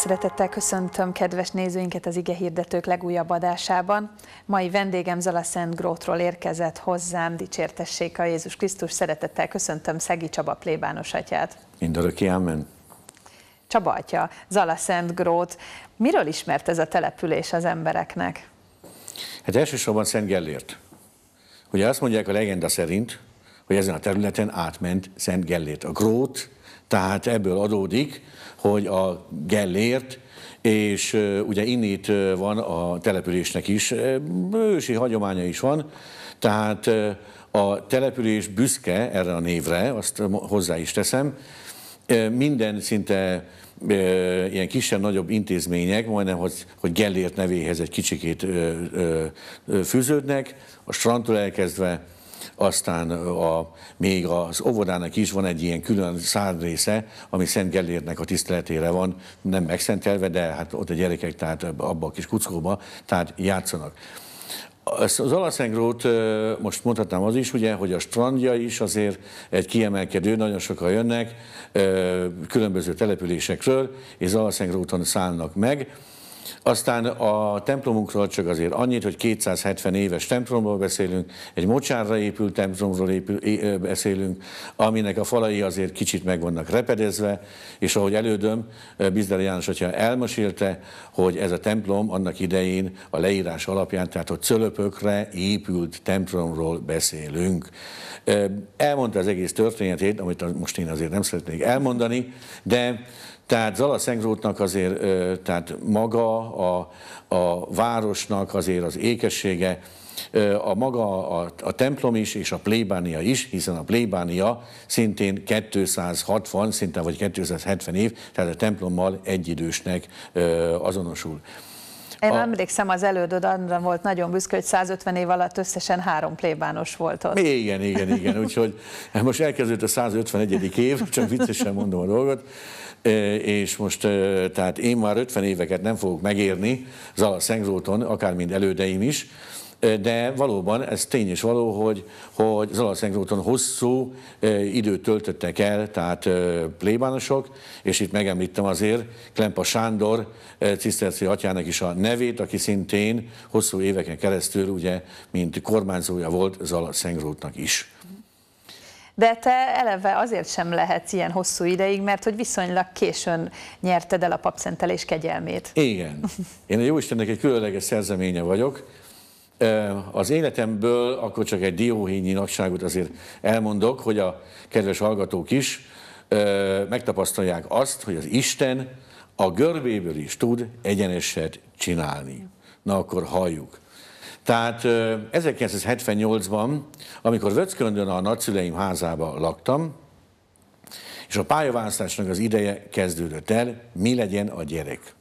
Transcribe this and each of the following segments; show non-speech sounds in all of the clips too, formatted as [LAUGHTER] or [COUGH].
Szeretettel köszöntöm kedves nézőinket az Ige Hirdetők legújabb adásában. Mai vendégem Zala Szent Grótról érkezett hozzám, dicsértessék a Jézus Krisztus. Szeretettel köszöntöm Szegi Csaba plébános atyát. Mindöröki amen. Csaba atya, Zala Szent Grót. Miről ismert ez a település az embereknek? Hát elsősorban Szent Gellért. Ugye azt mondják a legenda szerint, hogy ezen a területen átment Szent Gellért a Grót, tehát ebből adódik, hogy a Gellért, és ugye innit van a településnek is, ősi hagyománya is van, tehát a település büszke erre a névre, azt hozzá is teszem, minden szinte ilyen kisebb-nagyobb intézmények, majdnem, hogy, hogy Gellért nevéhez egy kicsikét fűződnek, a strandtól elkezdve aztán a, még az óvodának is van egy ilyen külön szárrésze, ami Szent Gellérnek a tiszteletére van, nem megszentelve, de hát ott a gyerekek, tehát abba a kis kuckóban, tehát játszanak. Az Alaszengrót most mondhatnám az is, ugye, hogy a strandja is azért egy kiemelkedő, nagyon sokan jönnek különböző településekről, és Alaszengróton szállnak meg. Aztán a templomunkról csak azért annyit, hogy 270 éves templomról beszélünk, egy mocsárra épült templomról épül, é, beszélünk, aminek a falai azért kicsit meg vannak repedezve, és ahogy elődöm, Bizdeli János atya elmesélte, hogy ez a templom annak idején a leírás alapján, tehát a cölöpökre épült templomról beszélünk. Elmondta az egész történetét, amit most én azért nem szeretnék elmondani, de tehát zala Szengzótnak azért, tehát maga a, a városnak azért az ékessége, a maga a, a templom is, és a plébánia is, hiszen a plébánia szintén 260, szinte vagy 270 év, tehát a templommal egyidősnek azonosul. Én a... emlékszem, az elődöd Andra volt nagyon büszke, hogy 150 év alatt összesen három plébános volt ott. Igen, igen, igen. Úgyhogy hát most elkezdődött a 151. év, csak viccesen mondom a dolgot és most tehát én már 50 éveket nem fogok megérni Zala Szengzóton, akár mint elődeim is, de valóban ez tény és való, hogy, hogy Zala Zalaszengróton hosszú időt töltöttek el, tehát plébánosok, és itt megemlítem azért Klempa Sándor, Ciszterci atyának is a nevét, aki szintén hosszú éveken keresztül, ugye, mint kormányzója volt Zala Zalaszengrótnak is de te eleve azért sem lehetsz ilyen hosszú ideig, mert hogy viszonylag későn nyerted el a papszentelés kegyelmét. Igen. Én a Jóistennek egy különleges szerzeménye vagyok. Az életemből akkor csak egy dióhényi nagyságot azért elmondok, hogy a kedves hallgatók is megtapasztalják azt, hogy az Isten a görbéből is tud egyeneset csinálni. Na akkor halljuk. Tehát 1978-ban, amikor Vöcköndön a nagyszüleim házába laktam, és a pályaválasztásnak az ideje kezdődött el, mi legyen a gyerek.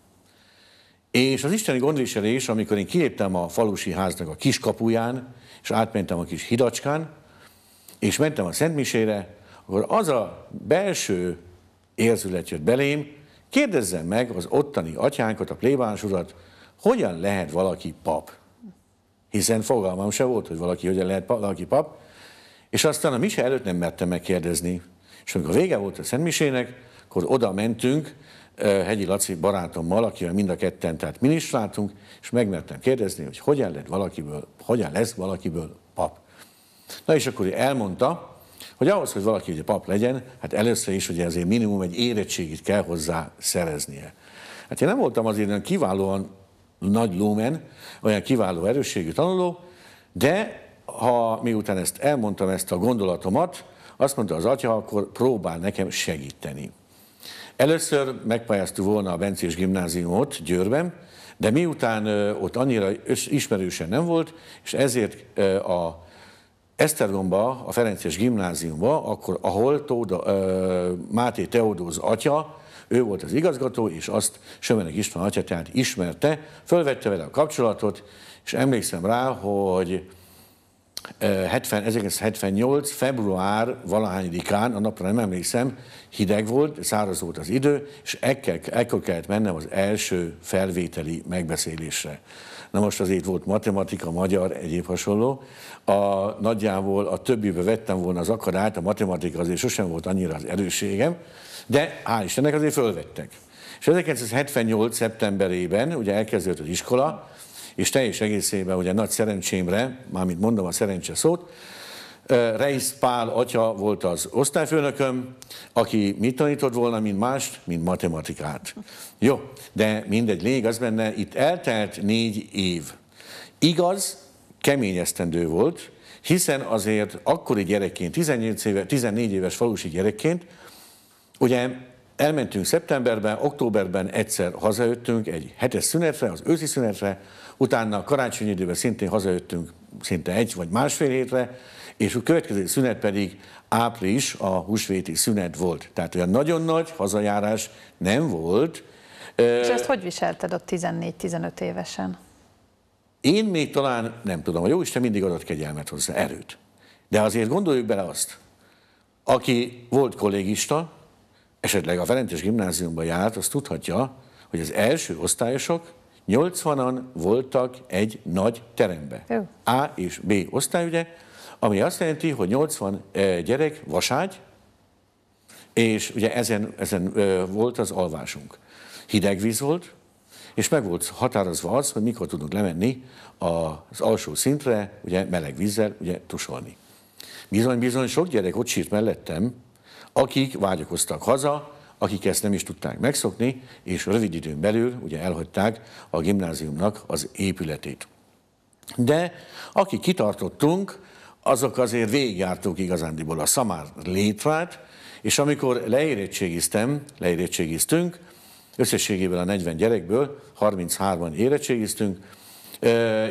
És az isteni gondviselés, amikor én kiléptem a falusi háznak a kiskapuján, és átmentem a kis hidacskán, és mentem a Szentmisére, akkor az a belső érzület jött belém, kérdezzem meg az ottani atyánkat, a plébánsodat, hogyan lehet valaki pap? hiszen fogalmam se volt, hogy valaki hogyan lehet valaki pap, és aztán a mise előtt nem mertem megkérdezni. És amikor vége volt a szentmisének, akkor oda mentünk Hegyi Laci barátommal, akivel mind a ketten, tehát ministráltunk, és megmertem kérdezni, hogy hogyan, lett valakiből, hogyan lesz valakiből pap. Na és akkor elmondta, hogy ahhoz, hogy valaki ugye pap legyen, hát először is ugye azért minimum egy érettségit kell hozzá szereznie. Hát én nem voltam azért olyan kiválóan nagy lumen, olyan kiváló erősségű tanuló, de ha miután ezt elmondtam, ezt a gondolatomat, azt mondta az atya, akkor próbál nekem segíteni. Először megpályáztuk volna a Bencés gimnáziumot Győrben, de miután ott annyira ismerősen nem volt, és ezért a Esztergomba, a Ferences gimnáziumba, akkor ahol Tóda, Máté Teodóz atya ő volt az igazgató, és azt Sömenek István atya tehát ismerte, fölvette vele a kapcsolatot, és emlékszem rá, hogy 70, eh, 1978. február valahányadikán, a napra nem emlékszem, hideg volt, száraz volt az idő, és ekkor, ekkor kellett mennem az első felvételi megbeszélésre. Na most azért volt matematika, magyar, egyéb hasonló. A, nagyjából a többibe vettem volna az akadályt a matematika azért sosem volt annyira az erősségem, de hál' Istennek azért fölvettek. És 1978. szeptemberében ugye elkezdődött az iskola, és teljes egészében ugye nagy szerencsémre, mármint mondom a szerencse szót, Reis Pál atya volt az osztályfőnököm, aki mit tanított volna, mint mást, mint matematikát. Jó, de mindegy, lényeg az benne, itt eltelt négy év. Igaz, kemény esztendő volt, hiszen azért akkori gyerekként, 14 éves, 14 éves falusi gyerekként Ugye elmentünk szeptemberben, októberben egyszer hazajöttünk egy hetes szünetre, az őszi szünetre, utána karácsonyi időben szintén hazajöttünk szinte egy vagy másfél hétre, és a következő szünet pedig április, a húsvéti szünet volt. Tehát olyan nagyon nagy hazajárás nem volt. És ezt hogy viselted ott 14-15 évesen? Én még talán, nem tudom, a Jóisten mindig adott kegyelmet hozzá, erőt. De azért gondoljuk bele azt, aki volt kollégista, esetleg a Ferences gimnáziumba járt, az tudhatja, hogy az első osztályosok 80-an voltak egy nagy terembe. A és B osztály, ugye, ami azt jelenti, hogy 80 eh, gyerek vaságy, és ugye ezen, ezen eh, volt az alvásunk. Hideg víz volt, és meg volt határozva az, hogy mikor tudunk lemenni az alsó szintre, ugye meleg vízzel, ugye tusolni. Bizony-bizony sok gyerek ott sírt mellettem, akik vágyakoztak haza, akik ezt nem is tudták megszokni, és rövid időn belül ugye elhagyták a gimnáziumnak az épületét. De akik kitartottunk, azok azért végigjártuk igazándiból a szamár létrát, és amikor leérettségiztem, leérettségiztünk, összességében a 40 gyerekből 33-an érettségiztünk,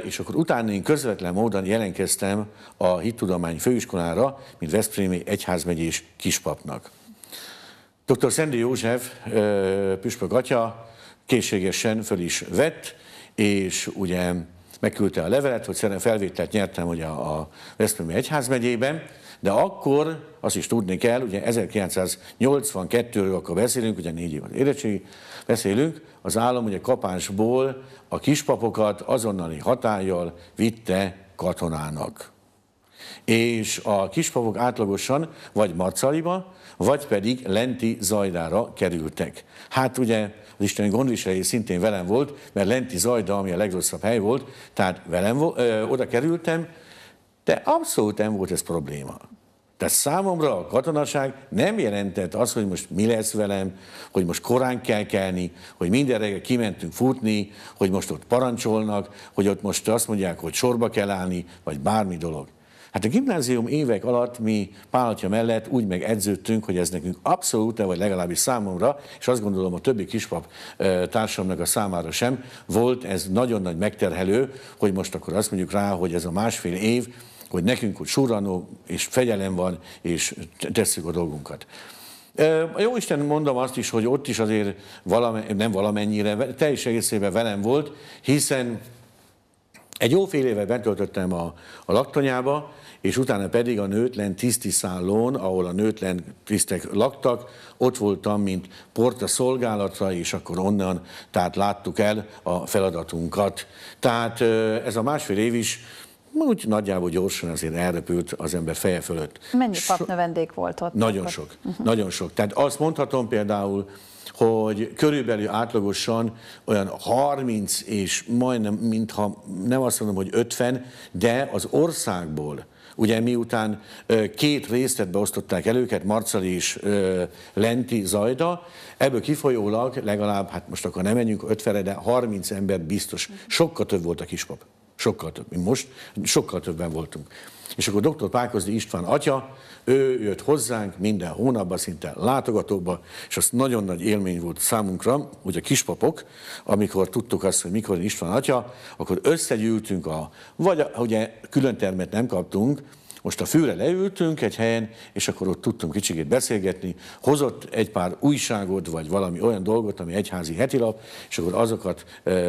és akkor utána én közvetlen módon jelentkeztem a hittudomány főiskolára, mint Veszprémi egyházmegyés kispapnak. Dr. Szendi József, püspök atya, készségesen föl is vett, és ugye megküldte a levelet, hogy felvételt nyertem ugye a Veszprémi Egyházmegyében, de akkor, azt is tudni kell, ugye 1982-ről akkor beszélünk, ugye négy évad érettségi, beszélünk, az állam ugye kapásból a kispapokat azonnali hatállyal vitte katonának. És a kispapok átlagosan vagy Marcaliba, vagy pedig Lenti Zajdára kerültek. Hát ugye az isteni gondviselője szintén velem volt, mert Lenti Zajda, ami a legrosszabb hely volt, tehát velem ö, oda kerültem, de abszolút nem volt ez probléma. Tehát számomra a katonaság nem jelentett az, hogy most mi lesz velem, hogy most korán kell kelni, hogy minden reggel kimentünk futni, hogy most ott parancsolnak, hogy ott most azt mondják, hogy sorba kell állni, vagy bármi dolog. Hát a gimnázium évek alatt mi pálatja mellett úgy meg edződtünk, hogy ez nekünk abszolút, vagy legalábbis számomra, és azt gondolom a többi kispap társamnak a számára sem, volt ez nagyon nagy megterhelő, hogy most akkor azt mondjuk rá, hogy ez a másfél év, hogy nekünk úgy surranó és fegyelem van, és tesszük a dolgunkat. A jó Isten mondom azt is, hogy ott is azért valame, nem valamennyire, teljes egészében velem volt, hiszen egy jó fél éve betöltöttem a, a laktanyába, és utána pedig a nőtlen tiszti szállón, ahol a nőtlen tisztek laktak, ott voltam, mint porta szolgálatra, és akkor onnan, tehát láttuk el a feladatunkat. Tehát ez a másfél év is úgy nagyjából gyorsan azért elrepült az ember feje fölött. Mennyi papnövendék volt ott? Nagyon akkor? sok, uh-huh. nagyon sok. Tehát azt mondhatom például, hogy körülbelül átlagosan olyan 30 és majdnem, mintha nem azt mondom, hogy 50, de az országból Ugye miután két részletbe osztották el őket, Marcali és Lenti Zajda, ebből kifolyólag legalább, hát most akkor nem menjünk 50-re, de 30 ember biztos. Sokkal több volt a kispap. Sokkal több, mint most, sokkal többen voltunk. És akkor dr. Pálkozdi István atya, ő jött hozzánk minden hónapban, szinte látogatóba, és az nagyon nagy élmény volt számunkra, hogy a kispapok, amikor tudtuk azt, hogy mikor István atya, akkor összegyűltünk, a, vagy ugye külön termet nem kaptunk, most a főre leültünk egy helyen, és akkor ott tudtunk kicsikét beszélgetni, hozott egy pár újságot, vagy valami olyan dolgot, ami egyházi hetilap, és akkor azokat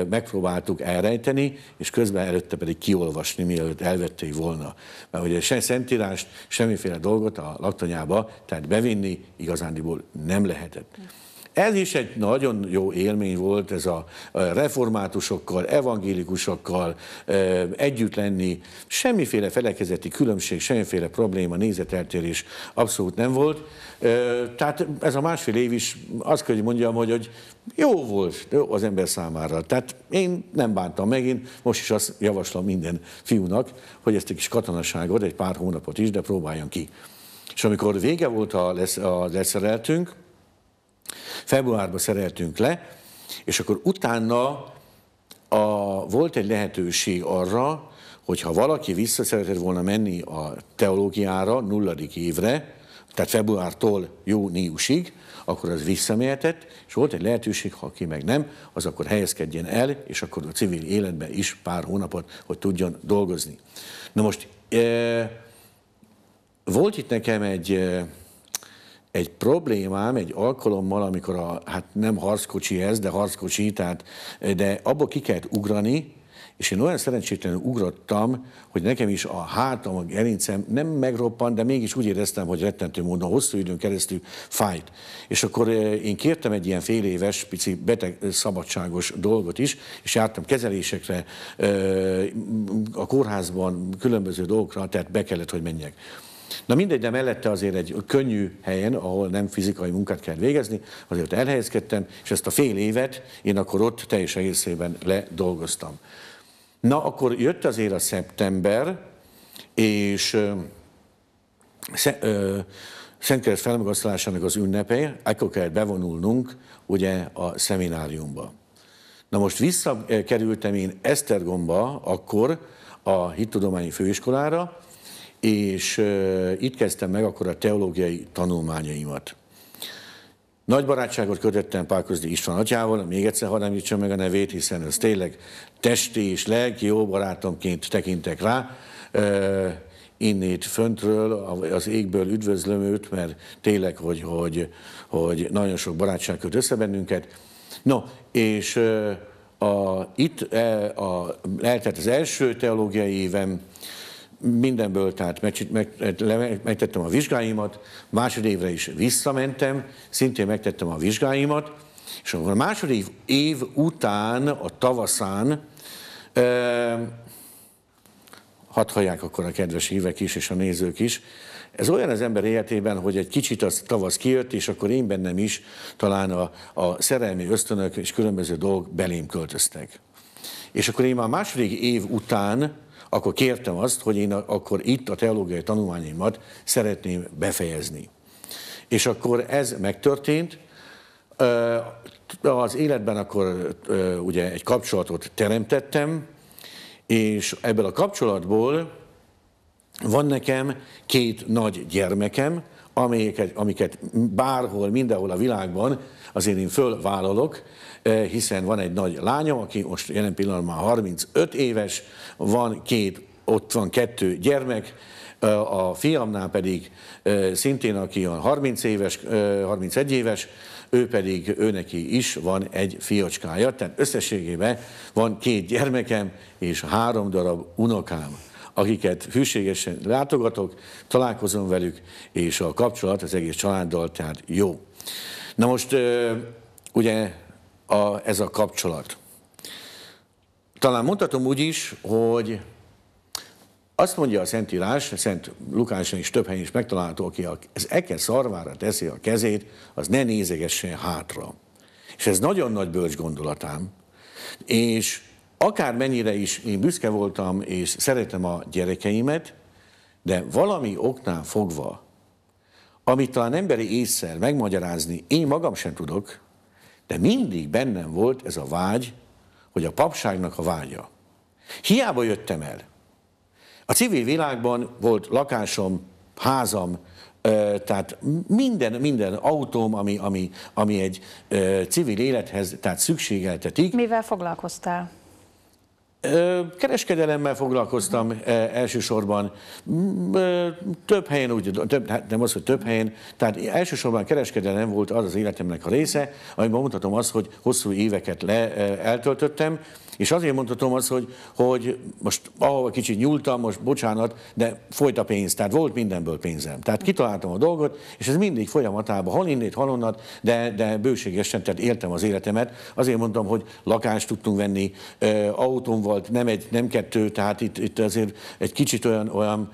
megpróbáltuk elrejteni, és közben előtte pedig kiolvasni, mielőtt elvették volna. Mert ugye se szentírást, semmiféle dolgot a laktanyába, tehát bevinni igazándiból nem lehetett. Ez is egy nagyon jó élmény volt, ez a reformátusokkal, evangélikusokkal együtt lenni. Semmiféle felekezeti különbség, semmiféle probléma, nézeteltérés abszolút nem volt. Tehát ez a másfél év is azt kell, hogy mondjam, hogy, hogy jó volt jó az ember számára. Tehát én nem bántam meg, én most is azt javaslom minden fiúnak, hogy ezt egy kis katonaságot, egy pár hónapot is, de próbáljon ki. És amikor vége volt a, lesz, a leszereltünk, Februárban szereltünk le, és akkor utána a, volt egy lehetőség arra, hogy ha valaki vissza szeretett volna menni a teológiára nulladik évre, tehát februártól júniusig, akkor az visszamehetett, és volt egy lehetőség, ha ki meg nem, az akkor helyezkedjen el, és akkor a civil életben is pár hónapot, hogy tudjon dolgozni. Na most e, volt itt nekem egy eh, egy problémám, egy alkalommal, amikor a, hát nem harckocsi ez, de harckocsi, tehát, de abba ki kellett ugrani, és én olyan szerencsétlenül ugrottam, hogy nekem is a hátam, a gerincem nem megroppant, de mégis úgy éreztem, hogy rettentő módon hosszú időn keresztül fájt. És akkor eh, én kértem egy ilyen fél éves, pici beteg eh, szabadságos dolgot is, és jártam kezelésekre, eh, a kórházban különböző dolgokra, tehát be kellett, hogy menjek. Na mindegy, de mellette azért egy könnyű helyen, ahol nem fizikai munkát kell végezni, azért elhelyezkedtem, és ezt a fél évet én akkor ott teljes egészében ledolgoztam. Na, akkor jött azért a szeptember, és Szentkereszt felmagasztalásának az ünnepe, akkor kell bevonulnunk ugye a szemináriumba. Na most visszakerültem én Esztergomba akkor a Hittudományi Főiskolára, és uh, itt kezdtem meg akkor a teológiai tanulmányaimat. Nagy barátságot kötöttem Közdi István atyával, még egyszer hadd említsem meg a nevét, hiszen ez tényleg testi és lelki jó barátomként tekintek rá. Uh, innét föntről, az égből üdvözlöm őt, mert tényleg, hogy, hogy, hogy nagyon sok barátság köt össze bennünket. No, és uh, a, itt a, e, a, lehetett az első teológiai évem, mindenből, tehát megtettem a vizsgáimat, másodévre is visszamentem, szintén megtettem a vizsgáimat, és akkor a második év után, a tavaszán, eh, hadd hallják akkor a kedves hívek is, és a nézők is, ez olyan az ember életében, hogy egy kicsit az tavasz kijött, és akkor én bennem is talán a, a szerelmi ösztönök és különböző dolgok belém költöztek. És akkor én már második év után akkor kértem azt, hogy én akkor itt a teológiai tanulmányaimat szeretném befejezni. És akkor ez megtörtént, az életben akkor ugye egy kapcsolatot teremtettem, és ebből a kapcsolatból van nekem két nagy gyermekem, amiket, amiket bárhol, mindenhol a világban azért én fölvállalok, Eh, hiszen van egy nagy lányom, aki most jelen pillanatban 35 éves, van két, ott van kettő gyermek, eh, a fiamnál pedig eh, szintén, aki a 30 éves, 31 éves, ő pedig, ő neki is van egy fiacskája, tehát összességében van két gyermekem és három darab unokám akiket hűségesen látogatok, találkozom velük, és a kapcsolat az egész családdal, tehát jó. Na most ugye a, ez a kapcsolat. Talán mondhatom úgy is, hogy azt mondja a Szentírás, Szent Lukáson is több helyen is megtalálható, aki az eke szarvára teszi a kezét, az ne nézegessen hátra. És ez nagyon nagy bölcs gondolatám. És akármennyire is én büszke voltam, és szeretem a gyerekeimet, de valami oknál fogva, amit talán emberi észszer megmagyarázni én magam sem tudok, de mindig bennem volt ez a vágy, hogy a papságnak a vágya. Hiába jöttem el. A civil világban volt lakásom, házam, tehát minden, minden autóm, ami, ami, ami egy civil élethez tehát szükségeltetik. Mivel foglalkoztál? Kereskedelemmel foglalkoztam elsősorban, több helyen, úgy, több, hát nem az, hogy több helyen, tehát elsősorban kereskedelem volt az az életemnek a része, amiben mondhatom azt, hogy hosszú éveket le, eltöltöttem, és azért mondhatom azt, hogy, hogy most ahova kicsit nyúltam, most bocsánat, de folyt a pénz, tehát volt mindenből pénzem. Tehát kitaláltam a dolgot, és ez mindig folyamatában, hal innét, hal onnat, de, de bőségesen, tehát éltem az életemet. Azért mondtam, hogy lakást tudtunk venni, autón volt, nem egy, nem kettő, tehát itt, itt azért egy kicsit olyan, olyan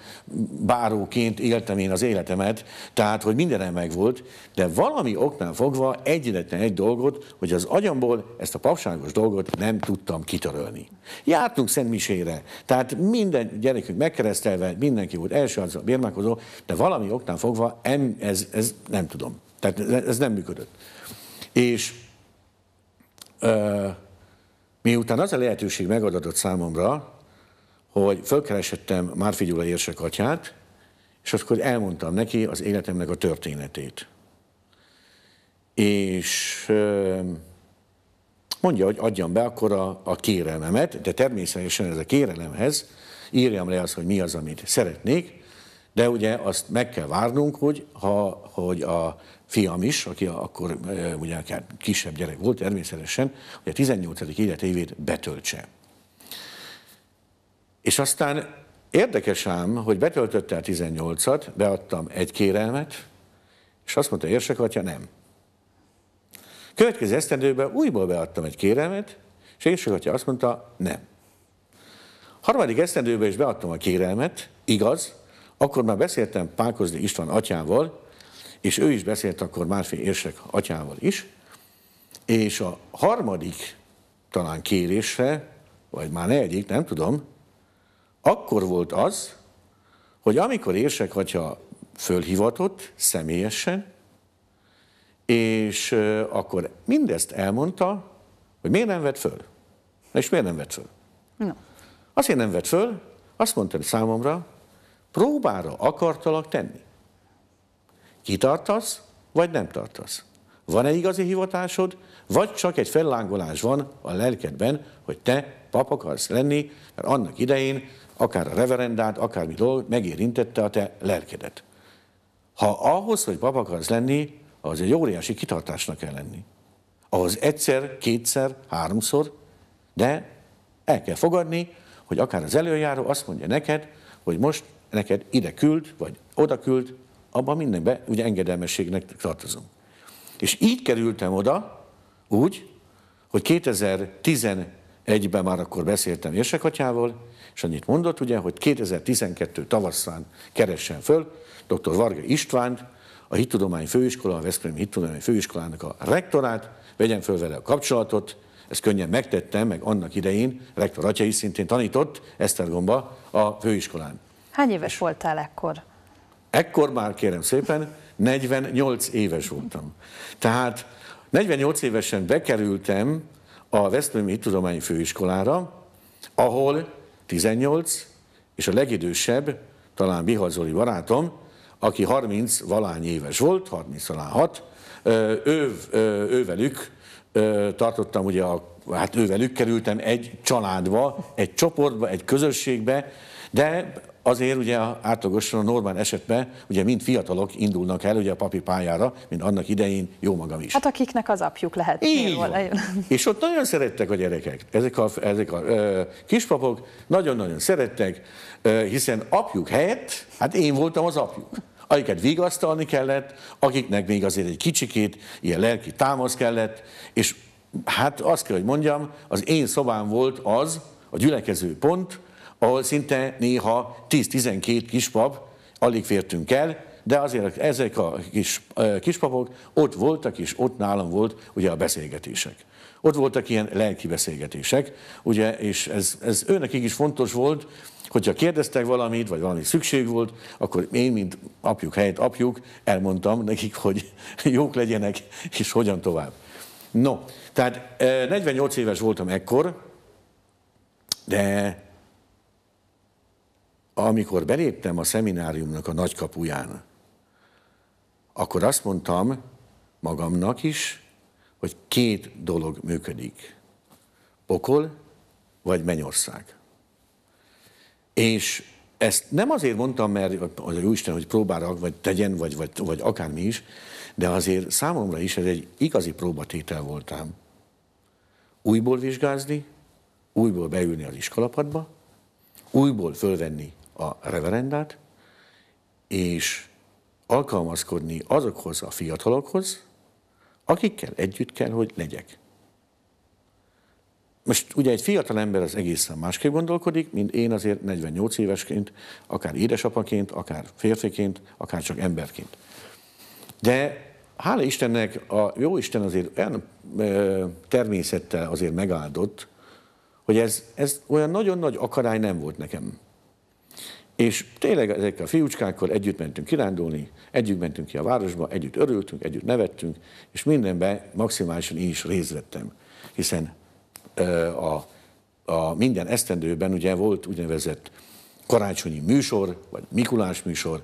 báróként éltem én az életemet, tehát hogy mindenem megvolt, de valami oknál fogva egyetlen egy dolgot, hogy az agyamból ezt a papságos dolgot nem tudtam kitörölni. Jártunk Szentmisére, tehát minden gyerekünk megkeresztelve, mindenki volt első az a bérmálkozó, de valami oknál fogva em, ez, ez nem tudom. Tehát ez nem működött. És uh, Miután az a lehetőség megadatott számomra, hogy fölkeresettem Márfi Gyula érsek atyát, és akkor elmondtam neki az életemnek a történetét. És mondja, hogy adjam be akkor a, a kérelmemet, de természetesen ez a kérelemhez írjam le azt, hogy mi az, amit szeretnék, de ugye azt meg kell várnunk, hogy, ha, hogy a fiam is, aki akkor ugye kisebb gyerek volt természetesen, hogy a 18. életévét betöltse. És aztán érdekes ám, hogy betöltötte a 18-at, beadtam egy kérelmet, és azt mondta érsek atya, nem. Következő esztendőben újból beadtam egy kérelmet, és érsek atya azt mondta, nem. Harmadik esztendőben is beadtam a kérelmet, igaz, akkor már beszéltem Pálkozdi István atyával, és ő is beszélt akkor Márfi érsek atyával is, és a harmadik talán kérésre, vagy már ne egyik, nem tudom, akkor volt az, hogy amikor érsek atya fölhivatott személyesen, és akkor mindezt elmondta, hogy miért nem vett föl. És miért nem vett föl? No. Azért nem vett föl, azt mondta számomra, próbára akartalak tenni. Kitartasz, vagy nem tartasz? Van-e igazi hivatásod, vagy csak egy fellángolás van a lelkedben, hogy te pap akarsz lenni, mert annak idején akár a reverendát, akármi dolg megérintette a te lelkedet. Ha ahhoz, hogy pap akarsz lenni, az egy óriási kitartásnak kell lenni. Ahhoz egyszer, kétszer, háromszor, de el kell fogadni, hogy akár az előjáró azt mondja neked, hogy most neked ide küld, vagy oda küld, abban mindenben ugye engedelmességnek tartozunk. És így kerültem oda, úgy, hogy 2011-ben már akkor beszéltem Érsekatyával, és annyit mondott ugye, hogy 2012 tavaszán keressen föl dr. Varga Istvánt, a Hittudomány Főiskola, a Veszprém Hittudomány Főiskolának a rektorát, vegyen föl vele a kapcsolatot, ezt könnyen megtettem, meg annak idején rektor atya is szintén tanított Esztergomba a főiskolán. Hány éves és voltál ekkor? Ekkor már kérem szépen 48 éves voltam. Tehát 48 évesen bekerültem a Veszprémi Tudományi Főiskolára, ahol 18, és a legidősebb, talán Bihazoli barátom, aki 30 valány éves volt, 30 talán 6, ő, ővelük tartottam ugye a hát ővelük kerültem egy családba, egy csoportba, egy közösségbe, de Azért ugye átlagosan a normál esetben ugye mind fiatalok indulnak el ugye a papi pályára, mint annak idején jó magam is. Hát akiknek az apjuk lehet. És ott nagyon szerettek a gyerekek. Ezek a, ezek a ö, kispapok nagyon-nagyon szerettek, ö, hiszen apjuk helyett, hát én voltam az apjuk akiket vigasztalni kellett, akiknek még azért egy kicsikét ilyen lelki támasz kellett, és hát azt kell, hogy mondjam, az én szobám volt az, a gyülekező pont, ahol szinte néha 10-12 kispap, alig fértünk el, de azért ezek a kis, kispapok ott voltak, és ott nálam volt ugye a beszélgetések. Ott voltak ilyen lelki beszélgetések, ugye, és ez, ez őnek is fontos volt, hogyha kérdeztek valamit, vagy valami szükség volt, akkor én, mint apjuk helyett apjuk, elmondtam nekik, hogy [LAUGHS] jók legyenek, és hogyan tovább. No, tehát 48 éves voltam ekkor, de amikor beléptem a szemináriumnak a nagykapuján, akkor azt mondtam magamnak is, hogy két dolog működik. Pokol vagy mennyország. És ezt nem azért mondtam, mert az Isten, hogy próbára, vagy tegyen, vagy, vagy, vagy akármi is, de azért számomra is ez egy igazi próbatétel voltám. Újból vizsgázni, újból beülni az iskolapadba, újból fölvenni a reverendát, és alkalmazkodni azokhoz a fiatalokhoz, akikkel együtt kell, hogy legyek. Most ugye egy fiatal ember az egészen másképp gondolkodik, mint én azért 48 évesként, akár édesapaként, akár férfiként, akár csak emberként. De hála Istennek, a jó Isten azért olyan természettel azért megáldott, hogy ez, ez olyan nagyon nagy akarály nem volt nekem. És tényleg ezekkel a fiúcskákkal együtt mentünk kirándulni, együtt mentünk ki a városba, együtt örültünk, együtt nevettünk, és mindenben maximálisan én is részt vettem. Hiszen a, a minden esztendőben ugye volt úgynevezett karácsonyi műsor, vagy Mikulás műsor,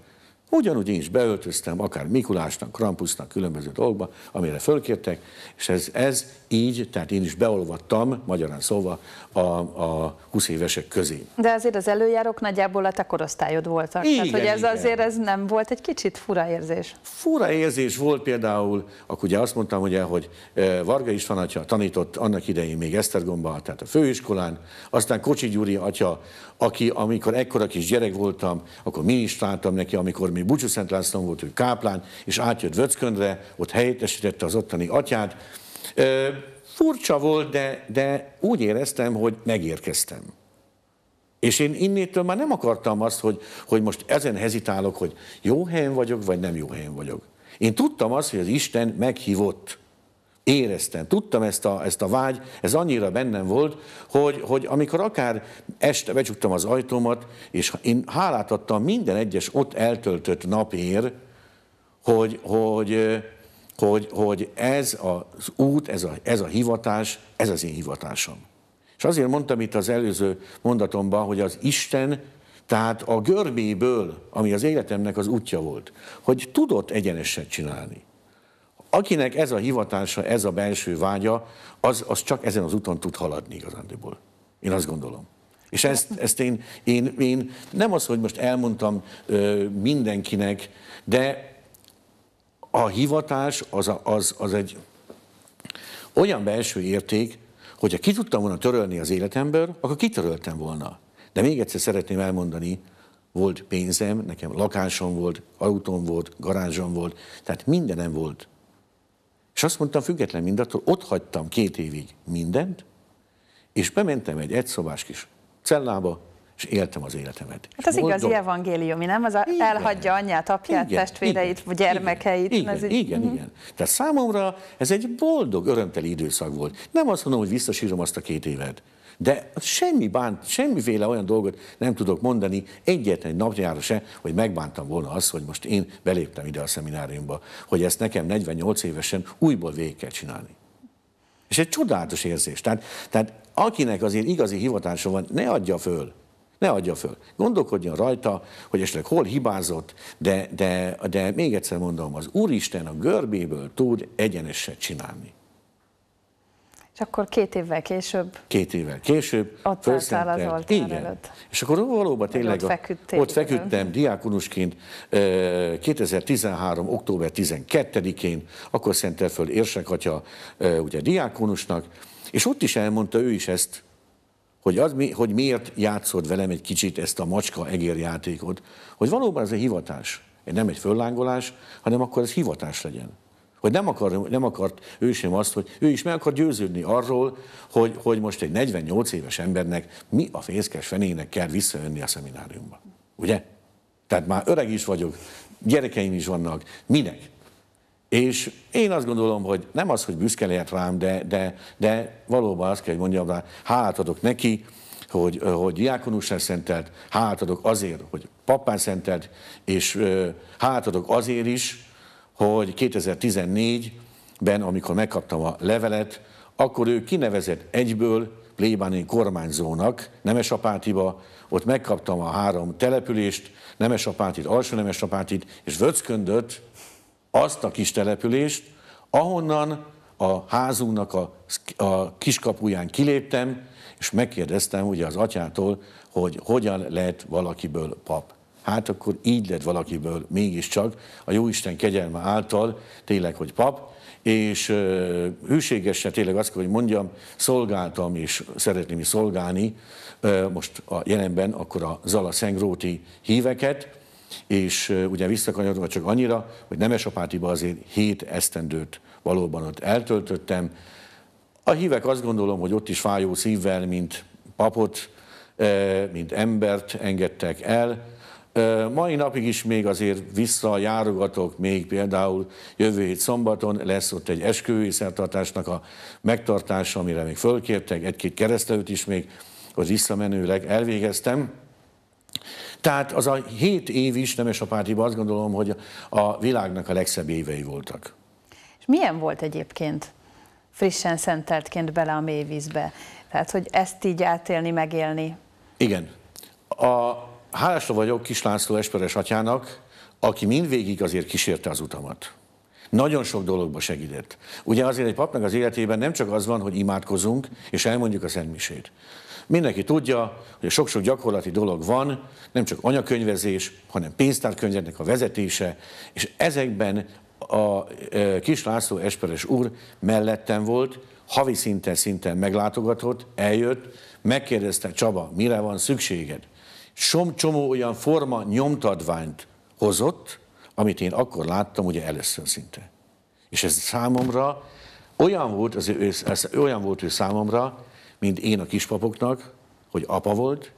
Ugyanúgy én is beöltöztem, akár Mikulásnak, Krampusznak, különböző dolgokba, amire fölkértek, és ez, ez így, tehát én is beolvattam, magyarán szóval, a, a 20 évesek közé. De azért az előjárók nagyjából a te korosztályod voltak. Igen, tehát, hogy ez igen. azért ez nem volt egy kicsit fura érzés. Fura érzés volt például, akkor ugye azt mondtam, ugye, hogy eh, Varga István atya tanított annak idején még Esztergomba, tehát a főiskolán, aztán Kocsi Gyuri atya, aki amikor ekkora kis gyerek voltam, akkor mi is láttam neki, amikor még még Bucsú Lászlón volt, hogy káplán, és átjött Vöckönre, ott helyettesítette az ottani atyát. E, furcsa volt, de, de úgy éreztem, hogy megérkeztem. És én innétől már nem akartam azt, hogy, hogy most ezen hezitálok, hogy jó helyen vagyok, vagy nem jó helyen vagyok. Én tudtam azt, hogy az Isten meghívott éreztem. Tudtam ezt a, ezt a vágy, ez annyira bennem volt, hogy, hogy amikor akár este becsuktam az ajtómat, és én hálát adtam minden egyes ott eltöltött napért, hogy, hogy, hogy, hogy ez az út, ez a, ez a hivatás, ez az én hivatásom. És azért mondtam itt az előző mondatomban, hogy az Isten, tehát a görbéből, ami az életemnek az útja volt, hogy tudott egyeneset csinálni akinek ez a hivatása, ez a belső vágya, az, az csak ezen az úton tud haladni igazándiból. Én azt gondolom. És ezt, ezt én, én, én nem az, hogy most elmondtam ö, mindenkinek, de a hivatás az, a, az, az egy olyan belső érték, hogyha ki tudtam volna törölni az életemből, akkor kitöröltem volna. De még egyszer szeretném elmondani, volt pénzem, nekem lakásom volt, autóm volt, garázsom volt, tehát mindenem volt. És azt mondtam, független mindattól, ott hagytam két évig mindent, és bementem egy egyszobás kis cellába, és éltem az életemet. Hát az igazi igazi evangéliumi, nem? Az igen. elhagyja anyját, apját, igen, testvéreit, igen, gyermekeit. Igen, ez igen, így... Mhm. igen, igen. Tehát számomra ez egy boldog, örömteli időszak volt. Nem azt mondom, hogy visszasírom azt a két évet, de semmi bánt, semmiféle olyan dolgot nem tudok mondani egyetlen napjára se, hogy megbántam volna azt, hogy most én beléptem ide a szemináriumba, hogy ezt nekem 48 évesen újból végig kell csinálni. És egy csodálatos érzés. Tehát, tehát akinek azért igazi hivatása van, ne adja föl. Ne adja föl. Gondolkodjon rajta, hogy esetleg hol hibázott, de, de, de még egyszer mondom, az Úristen a görbéből tud egyeneset csinálni. És akkor két évvel később. Két évvel később. Ott álltál az Igen. előtt. És akkor valóban tényleg ott, feküdtél ott feküdtem diákonusként 2013. október 12-én, akkor szentel föl Érsek atya ugye diákonusnak, és ott is elmondta ő is ezt, hogy, az hogy miért játszod velem egy kicsit ezt a macska egér játékot, hogy valóban ez egy hivatás, nem egy föllángolás, hanem akkor ez hivatás legyen. Hogy nem, akar, nem akart ő sem azt, hogy ő is meg akar győződni arról, hogy, hogy most egy 48 éves embernek mi a fészkes fenének kell visszajönni a szemináriumba. Ugye? Tehát már öreg is vagyok, gyerekeim is vannak, minek? És én azt gondolom, hogy nem az, hogy büszke lehet rám, de, de, de valóban azt kell, hogy mondjam rá, hálát adok neki, hogy, hogy diákonussá szentelt, hálát adok azért, hogy papán szentelt, és hálát adok azért is, hogy 2014-ben, amikor megkaptam a levelet, akkor ő kinevezett egyből plébáni kormányzónak Nemesapátiba, ott megkaptam a három települést, Nemesapátit, Alsó Nemesapátit, és vöcköndött azt a kis települést, ahonnan a házunknak a, a kiskapuján kiléptem, és megkérdeztem ugye az atyától, hogy hogyan lehet valakiből pap hát akkor így lett valakiből mégiscsak a Jóisten kegyelme által tényleg, hogy pap, és hűségesen tényleg azt kell, hogy mondjam, szolgáltam és szeretném is szolgálni most a jelenben akkor a Zala Szengróti híveket, és ugye visszakanyarodva csak annyira, hogy Nemesapátiba azért hét esztendőt valóban ott eltöltöttem. A hívek azt gondolom, hogy ott is fájó szívvel, mint papot, mint embert engedtek el, Mai napig is még azért visszajárogatok, még például jövő hét szombaton lesz ott egy esküvőszertartásnak a megtartása, amire még fölkértek, egy-két keresztelőt is még, az visszamenőleg elvégeztem. Tehát az a hét év is nem a pártiban azt gondolom, hogy a világnak a legszebb évei voltak. És milyen volt egyébként frissen szenteltként bele a mélyvízbe? Tehát, hogy ezt így átélni, megélni? Igen. A, hálásra vagyok Kis László Esperes atyának, aki mindvégig azért kísérte az utamat. Nagyon sok dologba segített. Ugye azért egy papnak az életében nem csak az van, hogy imádkozunk és elmondjuk a szentmisét. Mindenki tudja, hogy sok-sok gyakorlati dolog van, nem csak anyakönyvezés, hanem pénztárkönyvnek a vezetése, és ezekben a e, Kis László Esperes úr mellettem volt, havi szinten szinten meglátogatott, eljött, megkérdezte Csaba, mire van szükséged? som, csomó olyan forma nyomtadványt hozott, amit én akkor láttam, ugye először szinte. És ez számomra olyan volt, az ő, ez olyan volt ő számomra, mint én a kispapoknak, hogy apa volt,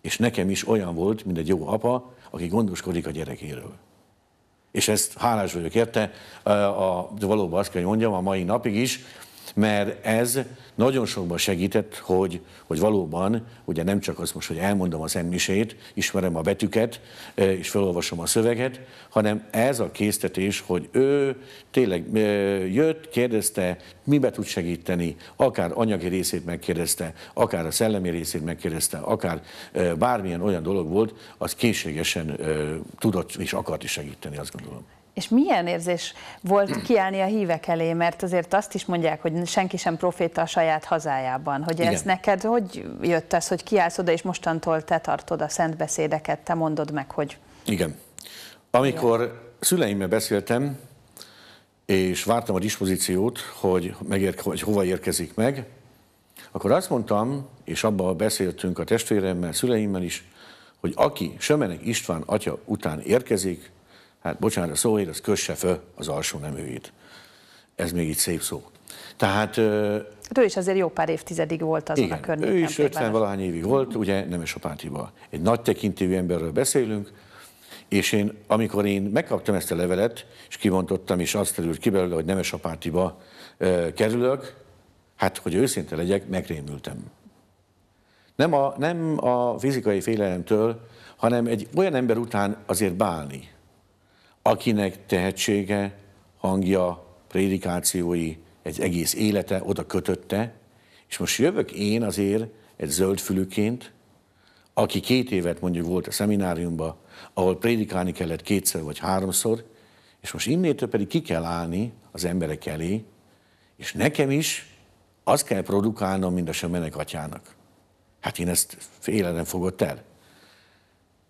és nekem is olyan volt, mint egy jó apa, aki gondoskodik a gyerekéről. És ezt hálás vagyok érte, a, a, valóban azt kell, hogy mondjam, a mai napig is, mert ez nagyon sokban segített, hogy, hogy valóban, ugye nem csak az most, hogy elmondom az emmisét, ismerem a betűket, és felolvasom a szöveget, hanem ez a késztetés, hogy ő tényleg jött, kérdezte, mibe tud segíteni, akár anyagi részét megkérdezte, akár a szellemi részét megkérdezte, akár bármilyen olyan dolog volt, az készségesen tudott és akart is segíteni, azt gondolom. És milyen érzés volt mm. kiállni a hívek elé, mert azért azt is mondják, hogy senki sem proféta a saját hazájában. Hogy Igen. ez neked hogy jött ez, hogy kiállsz oda, és mostantól te tartod a szent beszédeket, te mondod meg, hogy... Igen. Amikor Igen. szüleimmel beszéltem, és vártam a dispozíciót, hogy, megér, hogy hova érkezik meg, akkor azt mondtam, és abba beszéltünk a testvéremmel, szüleimmel is, hogy aki Sömenek István atya után érkezik, hát bocsánat, szóért az kösse föl az alsó neműjét. Ez még így szép szó. Tehát... Hát ő is azért jó pár évtizedig volt azon igen, a környéken. ő is 50 valahány évig volt, mhm. ugye nem is a Egy nagy tekintélyű emberről beszélünk, és én, amikor én megkaptam ezt a levelet, és kivontottam, és azt terült ki belőle, hogy Nemes Apátiba e, kerülök, hát, hogy őszinte legyek, megrémültem. Nem a, nem a fizikai félelemtől, hanem egy olyan ember után azért bálni, akinek tehetsége, hangja, prédikációi, egy egész élete oda kötötte, és most jövök én azért egy zöldfülüként, aki két évet mondjuk volt a szemináriumban, ahol prédikálni kellett kétszer vagy háromszor, és most innétől pedig ki kell állni az emberek elé, és nekem is azt kell produkálnom, mint a semenek atyának. Hát én ezt félelem fogott el.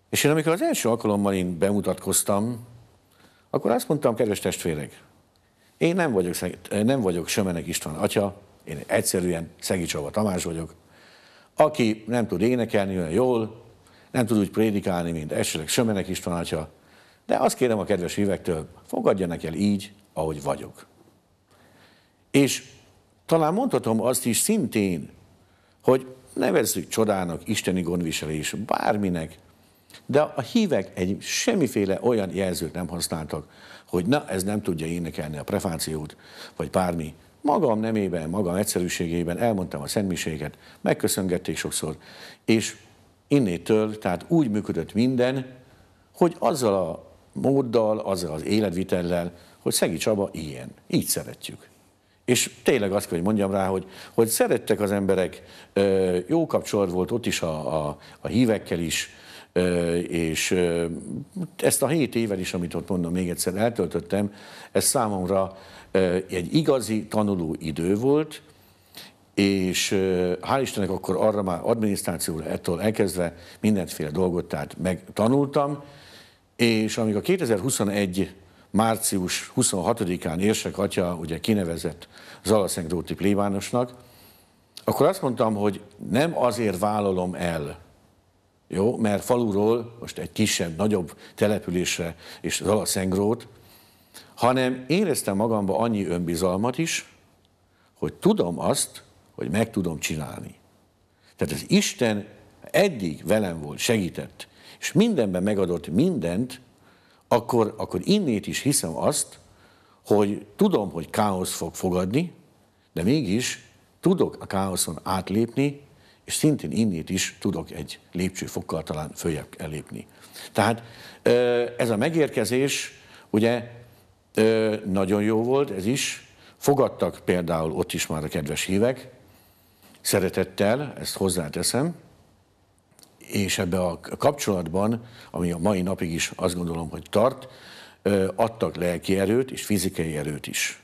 És én amikor az első alkalommal én bemutatkoztam, akkor azt mondtam, kedves testvérek, én nem vagyok, nem vagyok Sömenek István atya, én egyszerűen Szegi Csaba Tamás vagyok, aki nem tud énekelni olyan jól, nem tud úgy prédikálni, mint esetleg Sömenek István atya, de azt kérem a kedves hívektől, fogadjanak el így, ahogy vagyok. És talán mondhatom azt is szintén, hogy nevezzük csodának, isteni gondviselés, bárminek, de a hívek egy semmiféle olyan jelzőt nem használtak, hogy na, ez nem tudja énekelni a prefációt, vagy bármi. Magam nemében, magam egyszerűségében elmondtam a szentmiséget, megköszöngették sokszor, és innétől, tehát úgy működött minden, hogy azzal a móddal, azzal az életvitellel, hogy Szegi Csaba ilyen, így szeretjük. És tényleg azt kell, hogy mondjam rá, hogy, hogy szerettek az emberek, jó kapcsolat volt ott is a, a, a hívekkel is, és ezt a hét éven is, amit ott mondom, még egyszer eltöltöttem, ez számomra egy igazi tanuló idő volt, és hál' Istennek akkor arra már adminisztrációra ettől elkezdve mindenféle dolgot tehát megtanultam, és amíg a 2021 március 26-án érsek atya ugye kinevezett Zalaszengdóti plébánosnak, akkor azt mondtam, hogy nem azért vállalom el jó, mert faluról most egy kisebb, nagyobb településre és Zalaszengrót, hanem éreztem magamba annyi önbizalmat is, hogy tudom azt, hogy meg tudom csinálni. Tehát az Isten eddig velem volt, segített, és mindenben megadott mindent, akkor, akkor innét is hiszem azt, hogy tudom, hogy káosz fog fogadni, de mégis tudok a káoszon átlépni, és szintén innét is tudok egy lépcsőfokkal talán följebb elépni. Tehát ez a megérkezés ugye nagyon jó volt, ez is. Fogadtak például ott is már a kedves hívek, szeretettel, ezt hozzáteszem, és ebbe a kapcsolatban, ami a mai napig is azt gondolom, hogy tart, adtak lelki erőt és fizikai erőt is.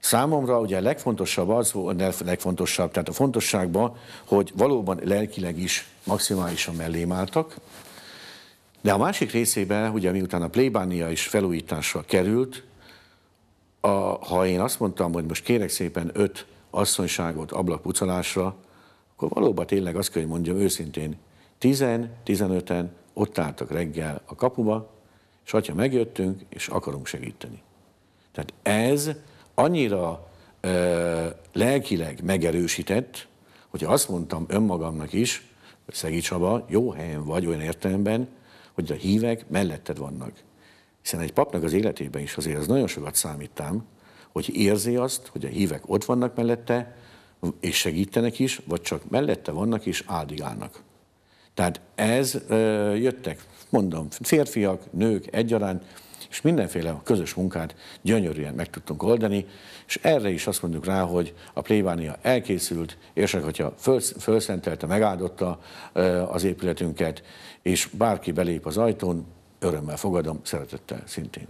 Számomra ugye a legfontosabb az, a legfontosabb, tehát a fontosságban, hogy valóban lelkileg is maximálisan mellém álltak, de a másik részében, ugye miután a plébánia is felújításra került, a, ha én azt mondtam, hogy most kérek szépen öt asszonyságot ablakpucolásra, akkor valóban tényleg azt kell, hogy mondjam őszintén, 10-15-en ott álltak reggel a kapuba, és atya megjöttünk, és akarunk segíteni. Tehát ez annyira ö, lelkileg megerősített, hogy azt mondtam önmagamnak is, hogy Szegi Csaba, jó helyen vagy olyan értelemben, hogy a hívek melletted vannak. Hiszen egy papnak az életében is azért az nagyon sokat számítám, hogy érzi azt, hogy a hívek ott vannak mellette, és segítenek is, vagy csak mellette vannak és áldigálnak. Tehát ez ö, jöttek, mondom, férfiak, nők egyaránt, és mindenféle közös munkát gyönyörűen meg tudtunk oldani, és erre is azt mondjuk rá, hogy a plébánia elkészült, érsek, hogyha föl, fölszentelte, megáldotta az épületünket, és bárki belép az ajtón, örömmel fogadom, szeretettel szintén.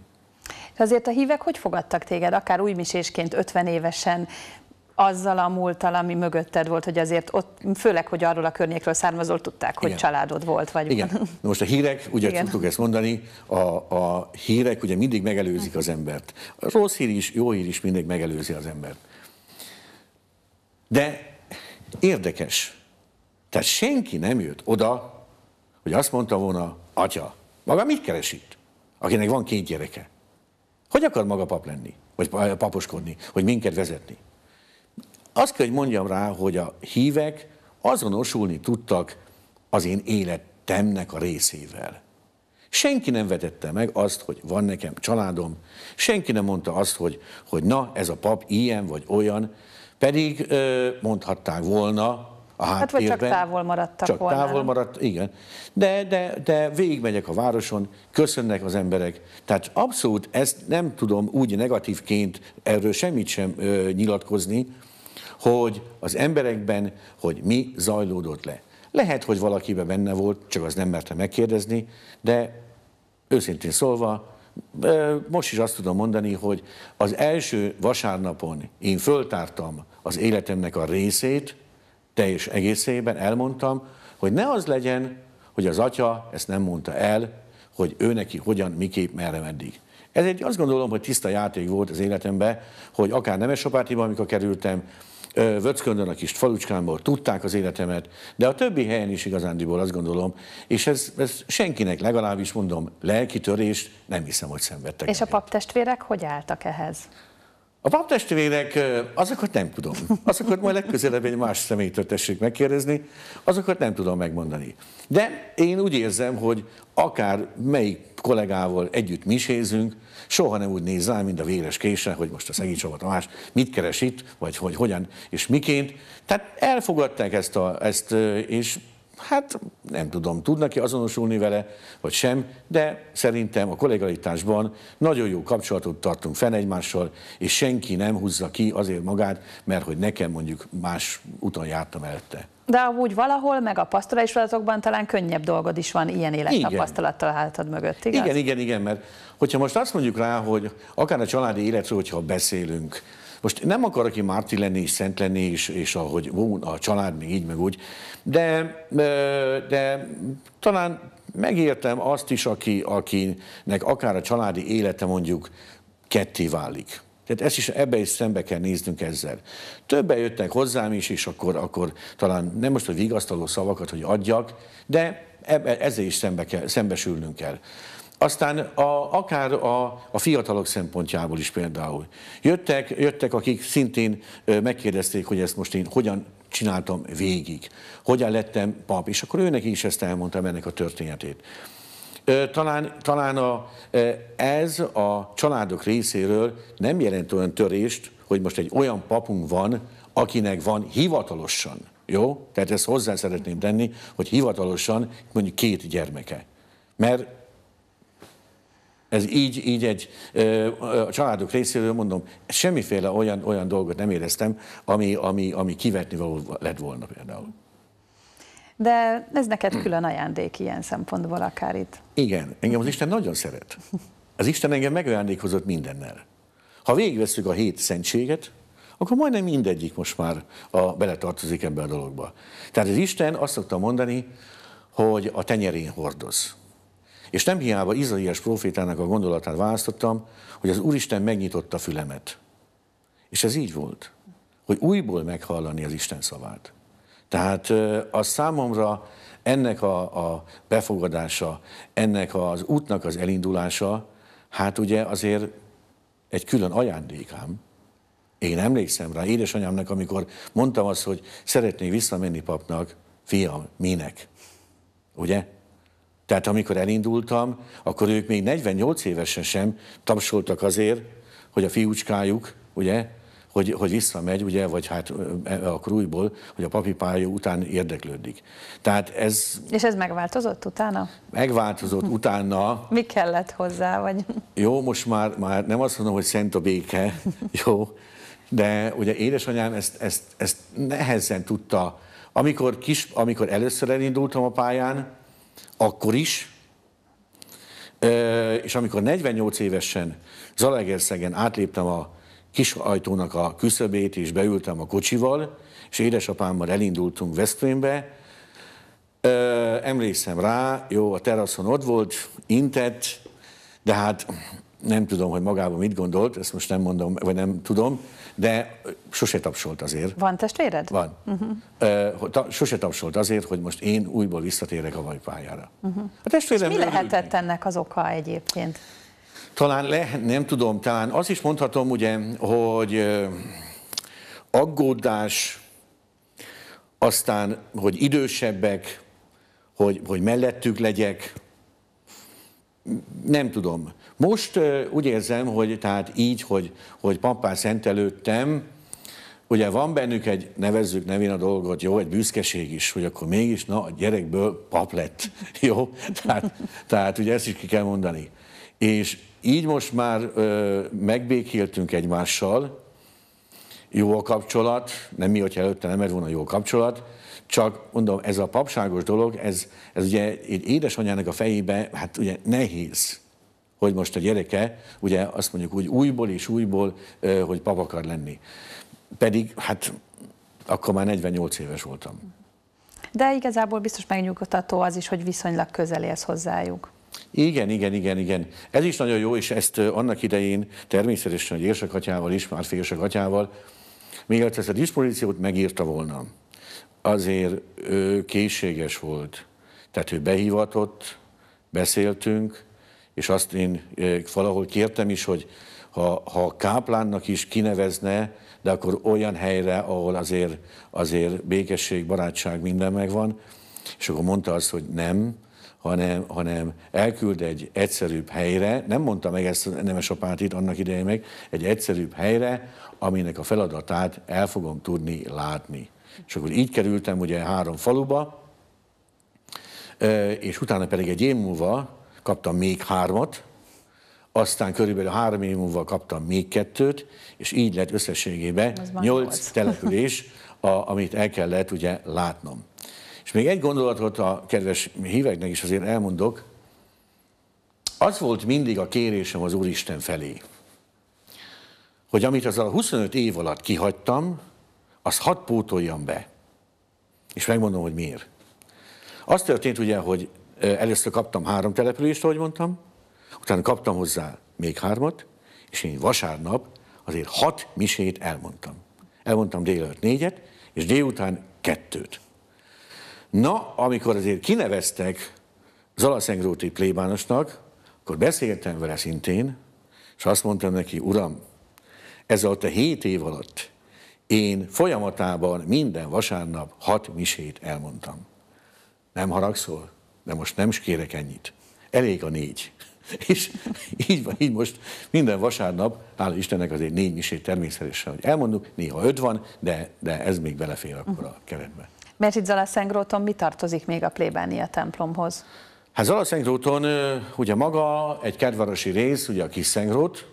Azért a hívek hogy fogadtak téged, akár újmisésként, 50 évesen? azzal a múlttal, ami mögötted volt, hogy azért ott, főleg, hogy arról a környékről származol, tudták, hogy Igen. családod volt. Vagy Igen. Na most a hírek, ugye Igen. tudtuk ezt mondani, a, a hírek ugye mindig megelőzik az embert. A rossz hír is, jó hír is mindig megelőzi az embert. De érdekes. Tehát senki nem jött oda, hogy azt mondta volna, atya, maga mit keres itt? Akinek van két gyereke. Hogy akar maga pap lenni? Vagy paposkodni? Hogy minket vezetni? Azt kell, hogy mondjam rá, hogy a hívek azonosulni tudtak az én életemnek a részével. Senki nem vetette meg azt, hogy van nekem családom, senki nem mondta azt, hogy, hogy na, ez a pap ilyen vagy olyan, pedig ö, mondhatták volna a háttérben. Hát vagy csak távol maradtak csak volna. távol maradt, igen. De, de, de végigmegyek a városon, köszönnek az emberek. Tehát abszolút ezt nem tudom úgy negatívként erről semmit sem ö, nyilatkozni, hogy az emberekben, hogy mi zajlódott le. Lehet, hogy valakiben benne volt, csak az nem merte megkérdezni, de őszintén szólva, most is azt tudom mondani, hogy az első vasárnapon én föltártam az életemnek a részét, teljes egészében elmondtam, hogy ne az legyen, hogy az atya ezt nem mondta el, hogy ő neki hogyan, miképp, merre, meddig. Ez egy, azt gondolom, hogy tiszta játék volt az életemben, hogy akár Nemesopátiban, amikor kerültem, Vöcköndön, a kis falucskámból tudták az életemet, de a többi helyen is igazándiból azt gondolom, és ez, ez senkinek legalábbis mondom, lelki törést nem hiszem, hogy szenvedtek. És a paptestvérek hogy álltak ehhez? A paptestvérek, azokat nem tudom. Azokat majd legközelebb egy más személytől tessék megkérdezni, azokat nem tudom megmondani. De én úgy érzem, hogy akár melyik kollégával együtt misézünk, Soha nem úgy néz rá, mint a véres késre, hogy most a szegény Csaba Tamás mit keres itt, vagy hogy hogyan és miként. Tehát elfogadták ezt, a, ezt és hát nem tudom, tudnak-e azonosulni vele, vagy sem, de szerintem a kollégalitásban nagyon jó kapcsolatot tartunk fenn egymással, és senki nem húzza ki azért magát, mert hogy nekem mondjuk más úton jártam előtte de úgy valahol, meg a pastorális feladatokban talán könnyebb dolgod is van ilyen élettapasztalattal hátad mögött, igaz? Igen, igen, igen, mert hogyha most azt mondjuk rá, hogy akár a családi életről, hogyha beszélünk, most nem akarok én márti lenni, és szent lenni, és, és ahogy ó, a család még így, meg úgy, de, de talán megértem azt is, aki, akinek akár a családi élete mondjuk ketté válik tehát ezt is, ebbe is szembe kell néznünk ezzel. Többen jöttek hozzám is, és akkor, akkor talán nem most a vigasztaló szavakat, hogy adjak, de ebbe, ezzel is szembe kell, szembesülnünk kell. Aztán a, akár a, a fiatalok szempontjából is például. Jöttek, jöttek, akik szintén megkérdezték, hogy ezt most én hogyan csináltam végig, hogyan lettem pap, és akkor őnek is ezt elmondtam ennek a történetét. Talán, talán a, ez a családok részéről nem jelent olyan törést, hogy most egy olyan papunk van, akinek van hivatalosan, jó? Tehát ezt hozzá szeretném tenni, hogy hivatalosan mondjuk két gyermeke. Mert ez így, így egy a családok részéről mondom, semmiféle olyan, olyan dolgot nem éreztem, ami, ami, ami kivetni való lett volna például de ez neked külön ajándék ilyen szempontból akár itt. Igen, engem az Isten nagyon szeret. Az Isten engem megajándékozott mindennel. Ha végigveszünk a hét szentséget, akkor majdnem mindegyik most már a, beletartozik ebbe a dologba. Tehát az Isten azt szokta mondani, hogy a tenyerén hordoz. És nem hiába Izaiás profétának a gondolatát választottam, hogy az Úristen megnyitotta fülemet. És ez így volt, hogy újból meghallani az Isten szavát. Tehát az számomra ennek a, a befogadása, ennek az útnak az elindulása, hát ugye azért egy külön ajándékám. Én emlékszem rá, édesanyámnak, amikor mondtam azt, hogy szeretnék visszamenni papnak, fiam, minek? Ugye? Tehát amikor elindultam, akkor ők még 48 évesen sem tapsoltak azért, hogy a fiúcskájuk, ugye, hogy, hogy visszamegy, ugye, vagy hát e, a krújból, hogy a papi pálya után érdeklődik. Tehát ez... És ez megváltozott utána? Megváltozott hm. utána. Mi kellett hozzá, vagy? Jó, most már, már nem azt mondom, hogy szent a béke, [LAUGHS] jó, de ugye édesanyám ezt, ezt, ezt nehezen tudta. Amikor, kis, amikor először elindultam a pályán, akkor is, és amikor 48 évesen Zalaegerszegen átléptem a kis ajtónak a küszöbét, és beültem a kocsival, és édesapámmal elindultunk Veszprémbe. Emlékszem rá, jó, a teraszon ott volt, intett, de hát nem tudom, hogy magában mit gondolt, ezt most nem mondom, vagy nem tudom, de sose tapsolt azért. Van testvéred? Van. Uh-huh. Sose tapsolt azért, hogy most én újból visszatérek a vajpályára. Uh-huh. A testvérem... mi lehetett ennek az oka egyébként? Talán le, nem tudom, talán azt is mondhatom ugye, hogy aggódás, aztán, hogy idősebbek, hogy, hogy mellettük legyek, nem tudom. Most úgy érzem, hogy tehát így, hogy, hogy pappá szentelődtem, ugye van bennük egy, nevezzük nevén a dolgot, jó, egy büszkeség is, hogy akkor mégis, na, a gyerekből pap lett, [LAUGHS] jó? Tehát, tehát ugye ezt is ki kell mondani. És így most már ö, megbékéltünk egymással, jó a kapcsolat, nem mi, hogyha előtte nem ez volna jó kapcsolat, csak mondom, ez a papságos dolog, ez, ez ugye egy édesanyjának a fejébe, hát ugye nehéz, hogy most a gyereke, ugye azt mondjuk úgy újból és újból, hogy pap akar lenni. Pedig hát akkor már 48 éves voltam. De igazából biztos megnyugtató az is, hogy viszonylag közel élsz hozzájuk. Igen, igen, igen, igen. Ez is nagyon jó, és ezt annak idején természetesen, a érsek atyával is, már Félsek atyával, mielőtt ezt a diszpozíciót megírta volna, azért ő készséges volt. Tehát ő behivatott, beszéltünk, és azt én valahol kértem is, hogy ha, ha káplánnak is kinevezne, de akkor olyan helyre, ahol azért, azért békesség, barátság, minden megvan, és akkor mondta azt, hogy nem, hanem, hanem elküld egy egyszerűbb helyre, nem mondta meg ezt Nemes itt annak idején meg, egy egyszerűbb helyre, aminek a feladatát el fogom tudni látni. És akkor így kerültem ugye három faluba, és utána pedig egy év múlva kaptam még hármat, aztán körülbelül három év múlva kaptam még kettőt, és így lett összességében nyolc település, a, amit el kellett ugye látnom. És még egy gondolatot a kedves híveknek is azért elmondok. Az volt mindig a kérésem az Úristen felé, hogy amit az a 25 év alatt kihagytam, az hat pótoljam be. És megmondom, hogy miért. Azt történt ugye, hogy először kaptam három települést, ahogy mondtam, utána kaptam hozzá még hármat, és én vasárnap azért hat misét elmondtam. Elmondtam délelőtt négyet, és délután kettőt. Na, amikor azért kineveztek Zalaszengróti plébánosnak, akkor beszéltem vele szintén, és azt mondtam neki, uram, ez alatt a hét év alatt én folyamatában minden vasárnap hat misét elmondtam. Nem haragszol? De most nem is kérek ennyit. Elég a négy. [LAUGHS] És így van, így most minden vasárnap, hála Istennek azért négy misét természetesen, hogy elmondjuk, néha öt van, de, de ez még belefér akkor a keretbe. Mert itt Zalaszengróton mi tartozik még a plébánia templomhoz? Hát Zalaszengróton ugye maga egy kedvarosi rész, ugye a kis Szengrót,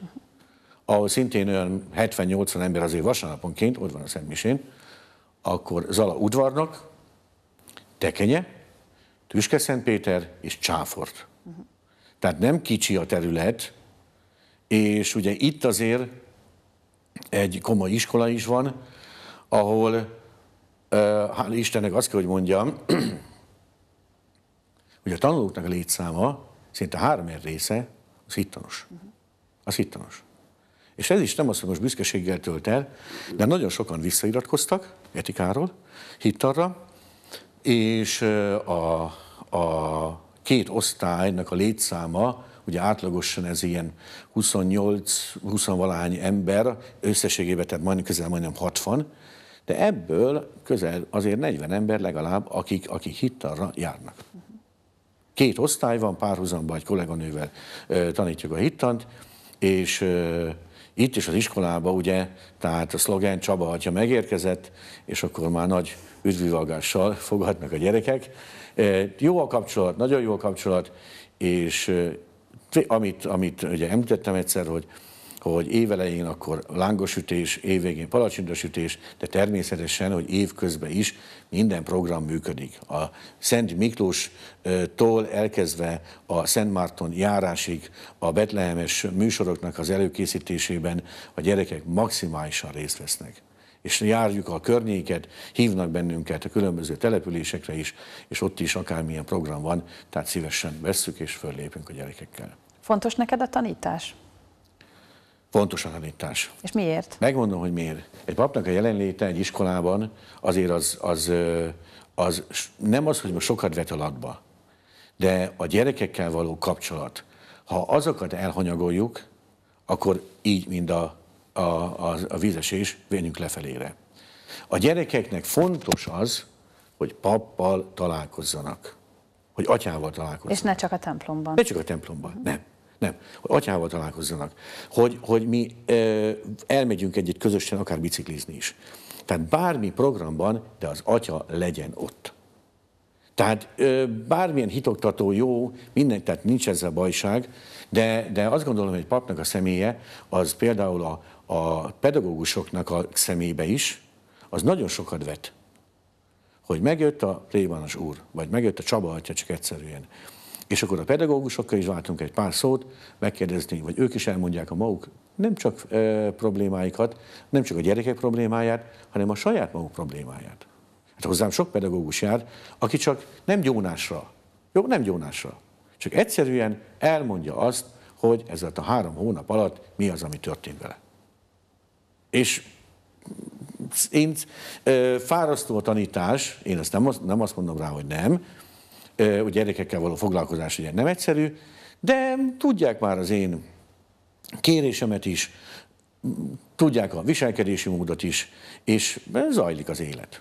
ahol szintén olyan 70-80 ember azért vasárnaponként, ott van a Szentmisén, akkor Zala udvarnak, Tekenye, Tüske Szentpéter és Csáfort. Uh-huh. Tehát nem kicsi a terület, és ugye itt azért egy komoly iskola is van, ahol Hál' Istennek azt kell, hogy mondjam, [CLEARS THROAT] hogy a tanulóknak a létszáma szinte háromér része az hittanos. Az hittanos. És ez is nem azt, hogy most büszkeséggel tölt el, de nagyon sokan visszairatkoztak etikáról, hittarra, és a, a két osztálynak a létszáma, ugye átlagosan ez ilyen 28-20 valahány ember, összességében tehát majdnem közel majdnem 60, de ebből közel azért 40 ember legalább, akik, akik hittarra járnak. Két osztály van, párhuzamban egy kolléganővel tanítjuk a hittant, és itt is az iskolába, ugye, tehát a szlogen Csaba atya megérkezett, és akkor már nagy üdvivalgással fogadnak a gyerekek. Jó a kapcsolat, nagyon jó a kapcsolat, és amit, amit ugye említettem egyszer, hogy hogy évelején akkor lángosütés, évvégén palacsintosütés, de természetesen, hogy évközben is minden program működik. A Szent Miklós-tól elkezdve a Szent Márton járásig a betlehemes műsoroknak az előkészítésében a gyerekek maximálisan részt vesznek és járjuk a környéket, hívnak bennünket a különböző településekre is, és ott is akármilyen program van, tehát szívesen vesszük és föllépünk a gyerekekkel. Fontos neked a tanítás? a tanítás. És miért? Megmondom, hogy miért. Egy papnak a jelenléte egy iskolában azért az, az, az, az nem az, hogy most sokat vet latba, de a gyerekekkel való kapcsolat. Ha azokat elhanyagoljuk, akkor így, mint a, a, a, a vízesés, vénünk lefelére. A gyerekeknek fontos az, hogy pappal találkozzanak, hogy atyával találkozzanak. És ne csak a templomban. Ne csak a templomban, uh-huh. nem. Nem, hogy atyával találkozzanak. Hogy, hogy mi ö, elmegyünk együtt közösen, akár biciklizni is. Tehát bármi programban, de az atya legyen ott. Tehát ö, bármilyen hitoktató jó, minden, tehát nincs ezzel bajság, de, de azt gondolom, hogy egy papnak a személye, az például a, a pedagógusoknak a szemébe is, az nagyon sokat vet. Hogy megjött a plébános úr, vagy megjött a Csaba atya, csak egyszerűen. És akkor a pedagógusokkal is váltunk egy pár szót, megkérdezni, vagy ők is elmondják a maguk nem csak e, problémáikat, nem csak a gyerekek problémáját, hanem a saját maguk problémáját. Hát hozzám sok pedagógus jár, aki csak nem gyónásra, jó, nem gyónásra, csak egyszerűen elmondja azt, hogy ez a három hónap alatt mi az, ami történt vele. És én, e, fárasztó a tanítás, én ezt nem, nem azt mondom rá, hogy nem, Ugye gyerekekkel való foglalkozás ugye nem egyszerű, de tudják már az én kérésemet is, tudják a viselkedési módot is, és zajlik az élet.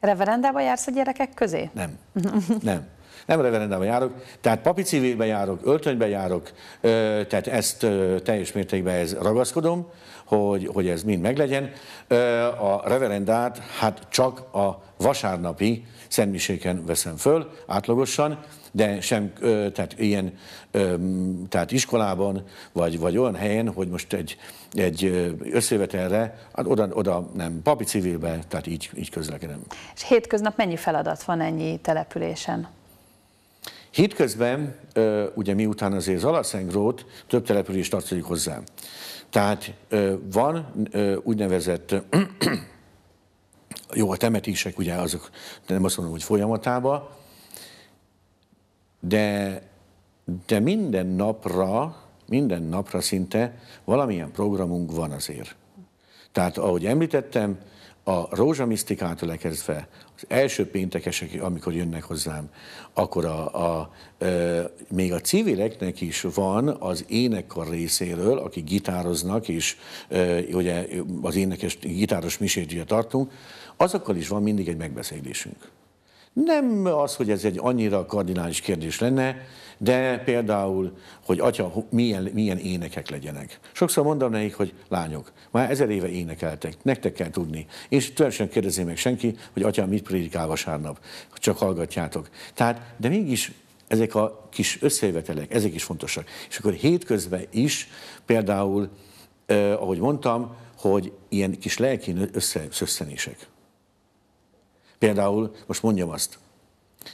Reverendába jársz a gyerekek közé? Nem. [LAUGHS] nem nem reverendában járok, tehát papi civilben járok, öltönyben járok, tehát ezt teljes mértékben ez ragaszkodom, hogy, hogy ez mind meglegyen. A reverendát hát csak a vasárnapi szentmiséken veszem föl átlagosan, de sem, tehát ilyen, tehát iskolában, vagy, vagy olyan helyen, hogy most egy, egy összevetelre, hát oda, oda nem, papi civilbe, tehát így, így közlekedem. És hétköznap mennyi feladat van ennyi településen? Hétközben, ugye miután azért Zalaszengrót több település tartozik hozzá. Tehát van úgynevezett jó, a temetések ugye azok nem azt mondom, hogy folyamatában, de, de minden napra, minden napra szinte valamilyen programunk van azért. Tehát ahogy említettem, a rózsamisztikától lekezdve, az első péntekesek, amikor jönnek hozzám, akkor a, a, e, még a civileknek is van az énekkar részéről, akik gitároznak, és e, ugye az énekes, gitáros misét tartunk, azokkal is van mindig egy megbeszélésünk. Nem az, hogy ez egy annyira kardinális kérdés lenne, de például, hogy atya, milyen, milyen énekek legyenek. Sokszor mondom nekik, hogy lányok, már ezer éve énekeltek, nektek kell tudni. És tulajdonképpen kérdezi meg senki, hogy atya mit prédikál vasárnap, csak hallgatjátok. Tehát, de mégis ezek a kis összejövetelek, ezek is fontosak. És akkor hétközben is például, eh, ahogy mondtam, hogy ilyen kis lelki összeszenések. Például, most mondjam azt,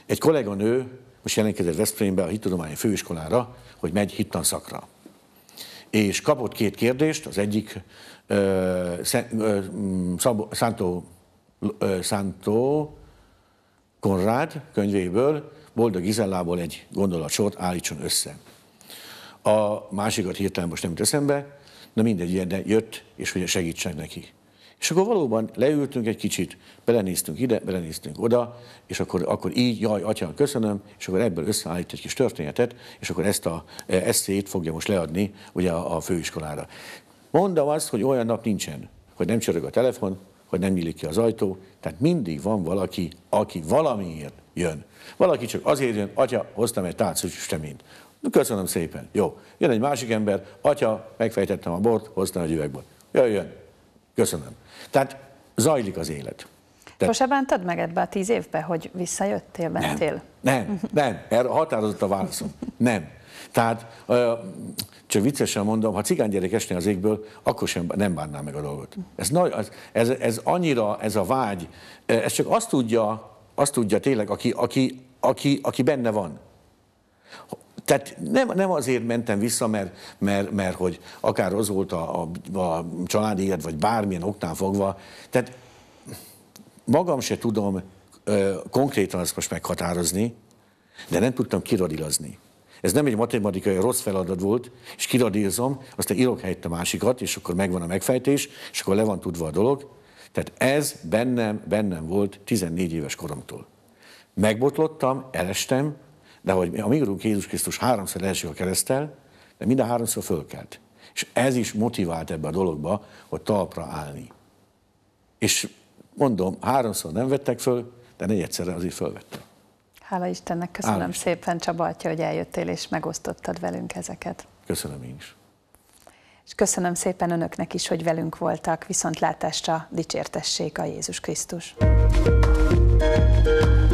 egy kolléganő most jelentkezett Veszprémbe a hittudományi főiskolára, hogy megy hittanszakra. És kapott két kérdést, az egyik ö, Szent, ö, mm, Szabó, Szántó, ö, Szántó Konrád könyvéből, Boldog Izellából egy gondolatsort állítson össze. A másikat hirtelen most nem jut eszembe, na mindegy, de jött, és hogy segítsen neki. És akkor valóban leültünk egy kicsit, belenéztünk ide, belenéztünk oda, és akkor, akkor így, jaj, atyám, köszönöm, és akkor ebből összeállít egy kis történetet, és akkor ezt a e, eszét fogja most leadni ugye a, a főiskolára. Mondom azt, hogy olyan nap nincsen, hogy nem csörög a telefon, hogy nem nyílik ki az ajtó, tehát mindig van valaki, aki valamiért jön. Valaki csak azért jön, atya, hoztam egy tálcos süteményt. Köszönöm szépen. Jó. Jön egy másik ember, atya, megfejtettem a bort, hoztam egy üvegbort. Jöjjön, Köszönöm. Tehát zajlik az élet. Te... Sose bántad meg ebbe a tíz évbe, hogy visszajöttél, mentél? Nem, nem, nem. erre határozott a válaszom. Nem. Tehát, csak viccesen mondom, ha gyerek esne az égből, akkor sem nem bánná meg a dolgot. Ez, nagy, ez, ez annyira, ez a vágy, ez csak azt tudja, azt tudja tényleg, aki, aki, aki, aki benne van. Tehát nem, nem azért mentem vissza, mert, mert, mert hogy akár az volt a, a, a családi élet, vagy bármilyen oknál fogva, tehát magam se tudom ö, konkrétan ezt most meghatározni, de nem tudtam kiradilazni. Ez nem egy matematikai rossz feladat volt, és kiradírozom, aztán írok helyett a másikat, és akkor megvan a megfejtés, és akkor le van tudva a dolog. Tehát ez bennem, bennem volt 14 éves koromtól. Megbotlottam, elestem, de hogy a mi úrunk Jézus Krisztus háromszor első a keresztel, de mind a háromszor fölkelt. És ez is motivált ebbe a dologba, hogy talpra állni. És mondom, háromszor nem vettek föl, de negyedszerre azért fölvettek. Hála Istennek, köszönöm Állam. szépen Csaba atya, hogy eljöttél és megosztottad velünk ezeket. Köszönöm én is. És köszönöm szépen önöknek is, hogy velünk voltak, viszontlátásra dicsértessék a Jézus Krisztus. Thank you.